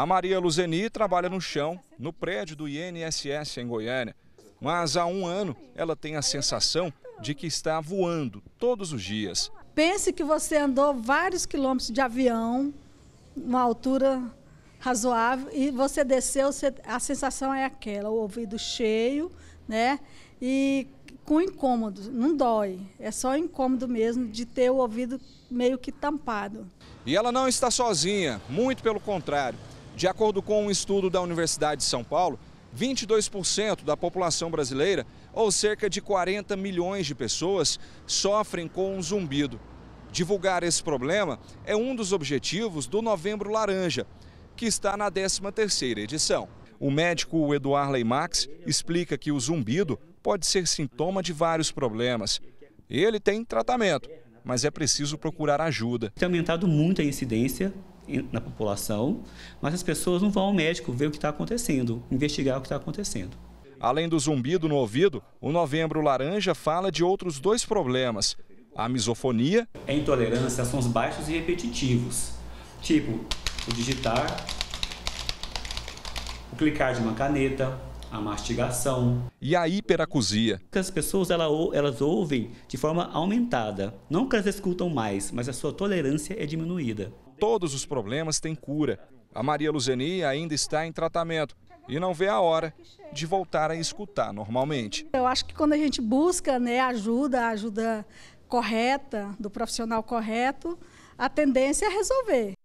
A Maria Luzeni trabalha no chão, no prédio do INSS em Goiânia. Mas há um ano ela tem a sensação de que está voando todos os dias. Pense que você andou vários quilômetros de avião, uma altura razoável, e você desceu, a sensação é aquela, o ouvido cheio, né? E com incômodo, não dói, é só incômodo mesmo de ter o ouvido meio que tampado. E ela não está sozinha, muito pelo contrário. De acordo com um estudo da Universidade de São Paulo, 22% da população brasileira, ou cerca de 40 milhões de pessoas, sofrem com um zumbido. Divulgar esse problema é um dos objetivos do Novembro Laranja, que está na 13ª edição. O médico Eduardo Leimax explica que o zumbido pode ser sintoma de vários problemas. Ele tem tratamento, mas é preciso procurar ajuda. Tem aumentado muito a incidência na população, mas as pessoas não vão ao médico ver o que está acontecendo, investigar o que está acontecendo. Além do zumbido no ouvido, o Novembro Laranja fala de outros dois problemas: a misofonia. É intolerância a sons baixos e repetitivos, tipo o digitar, o clicar de uma caneta, a mastigação. E a hiperacusia? As pessoas elas, elas ouvem de forma aumentada. Não que elas escutam mais, mas a sua tolerância é diminuída. Todos os problemas têm cura. A Maria Luzeni ainda está em tratamento e não vê a hora de voltar a escutar normalmente. Eu acho que quando a gente busca né, ajuda, ajuda correta, do profissional correto, a tendência é resolver.